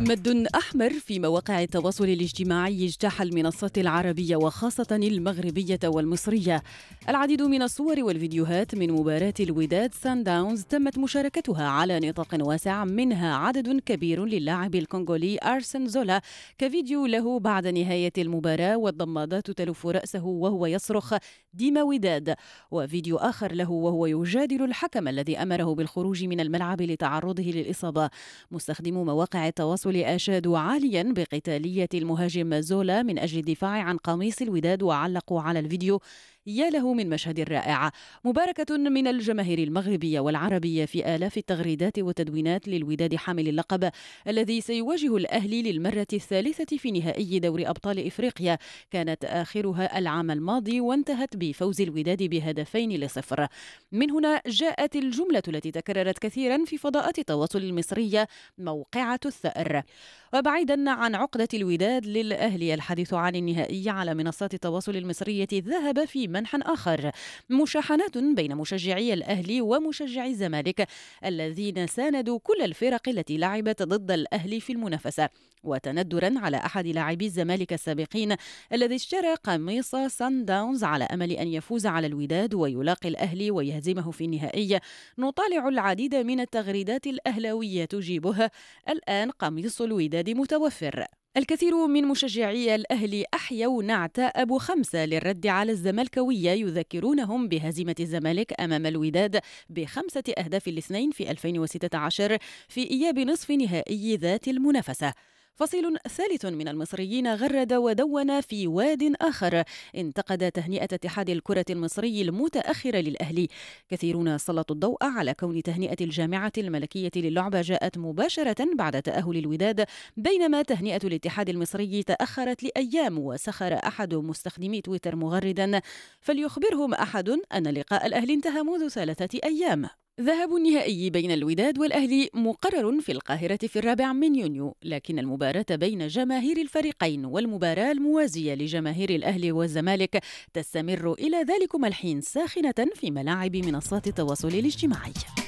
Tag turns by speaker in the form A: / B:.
A: مد أحمر في مواقع التواصل الاجتماعي اجتاح المنصات العربية وخاصة المغربية والمصرية العديد من الصور والفيديوهات من مباراة الوداد سان داونز تمت مشاركتها على نطاق واسع منها عدد كبير للاعب الكونغولي أرسن زولا كفيديو له بعد نهاية المباراة والضمادات تلف رأسه وهو يصرخ ديما وداد وفيديو آخر له وهو يجادل الحكم الذي أمره بالخروج من الملعب لتعرضه للإصابة مستخدم مواقع التواصل التوصل أشادوا عاليا بقتالية المهاجم زولا من أجل الدفاع عن قميص الوداد وعلقوا على الفيديو يا له من مشهد رائع مباركة من الجماهير المغربية والعربية في آلاف التغريدات والتدوينات للوداد حامل اللقب الذي سيواجه الأهلي للمرة الثالثة في نهائي دوري أبطال إفريقيا كانت آخرها العام الماضي وانتهت بفوز الوداد بهدفين لصفر من هنا جاءت الجملة التي تكررت كثيرا في فضاءات التواصل المصرية موقعة الثأر وبعيدا عن عقدة الوداد للأهلي الحديث عن النهائي على منصات التواصل المصرية ذهب في منحا آخر مشاحنات بين مشجعي الأهلي ومشجعي الزمالك الذين ساندوا كل الفرق التي لعبت ضد الأهلي في المنافسة وتندرا على أحد لاعبي الزمالك السابقين الذي اشترى قميص سان داونز على أمل أن يفوز على الوداد ويلاقي الأهلي ويهزمه في النهائي نطالع العديد من التغريدات الأهلوية تجيبها الآن قميص الوداد متوفر الكثير من مشجعي الأهلي أحيوا نعت أبو خمسة للرد على الزملكاوية يذكرونهم بهزيمة الزمالك أمام الوداد بخمسة أهداف الاثنين في 2016 في إياب نصف نهائي ذات المنافسة فصيل ثالث من المصريين غرد ودون في واد آخر انتقد تهنئة اتحاد الكرة المصري المتأخرة للأهلي كثيرون سلطوا الضوء على كون تهنئة الجامعة الملكية للعبة جاءت مباشرة بعد تأهل الوداد بينما تهنئة الاتحاد المصري تأخرت لأيام وسخر أحد مستخدمي تويتر مغردا فليخبرهم أحد أن لقاء الأهلي انتهى منذ ثلاثة أيام ذهاب النهائي بين الوداد والأهلي مقرر في القاهرة في الرابع من يونيو لكن المباراة بين جماهير الفريقين والمباراة الموازية لجماهير الأهلي والزمالك تستمر إلى ذلكم الحين ساخنة في ملاعب منصات التواصل الاجتماعي